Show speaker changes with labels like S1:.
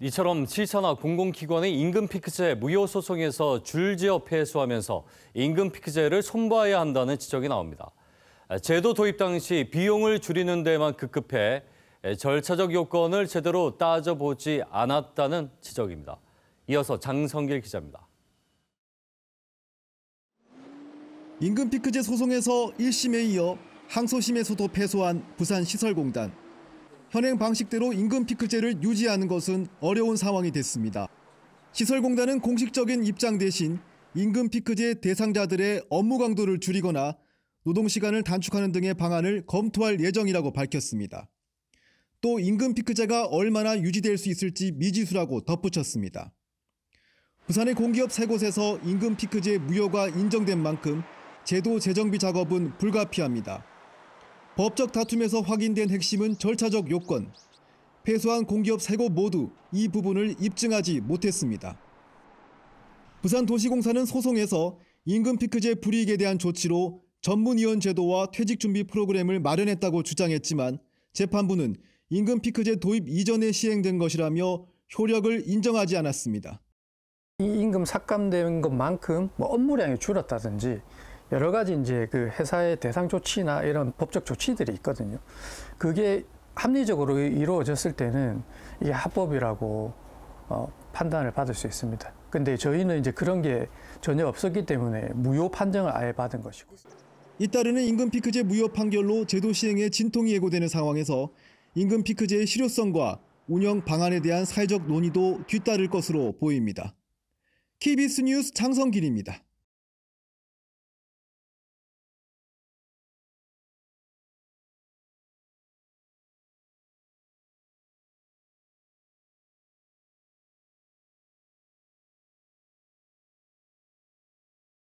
S1: 이처럼 실천화 공공기관의 임금피크제 무효소송에서 줄지어 폐소하면서 임금피크제를 손봐야 한다는 지적이 나옵니다. 제도 도입 당시 비용을 줄이는 데만 급급해 절차적 요건을 제대로 따져보지 않았다는 지적입니다. 이어서 장성길 기자입니다.
S2: 임금피크제 소송에서 1심에 이어 항소심에서도 패소한 부산시설공단. 현행 방식대로 임금 피크제를 유지하는 것은 어려운 상황이 됐습니다. 시설공단은 공식적인 입장 대신 임금 피크제 대상자들의 업무 강도를 줄이거나 노동시간을 단축하는 등의 방안을 검토할 예정이라고 밝혔습니다. 또 임금 피크제가 얼마나 유지될 수 있을지 미지수라고 덧붙였습니다. 부산의 공기업 세 곳에서 임금 피크제 무효가 인정된 만큼 제도 재정비 작업은 불가피합니다. 법적 다툼에서 확인된 핵심은 절차적 요건. 패소한 공기업 세 곳 모두 이 부분을 입증하지 못했습니다. 부산도시공사는 소송에서 임금피크제 불이익에 대한 조치로 전문위원 제도와 퇴직준비 프로그램을 마련했다고 주장했지만 재판부는 임금피크제 도입 이전에 시행된
S3: 것이라며 효력을 인정하지 않았습니다. 이 임금 삭감된 것만큼 뭐 업무량이 줄었다든지 여러 가지 이제 그 회사의 대상 조치나 이런 법적 조치들이 있거든요. 그게 합리적으로 이루어졌을 때는 이게 합법이라고 어, 판단을 받을 수 있습니다. 근데 저희는 이제 그런 게 전혀 없었기 때문에 무효 판정을 아예 받은 것이고. 잇따르는 임금 피크제 무효 판결로
S2: 제도 시행에 진통이 예고되는 상황에서 임금 피크제의 실효성과 운영 방안에 대한 사회적 논의도 뒤따를 것으로 보입니다. KBS 뉴스 장성길입니다.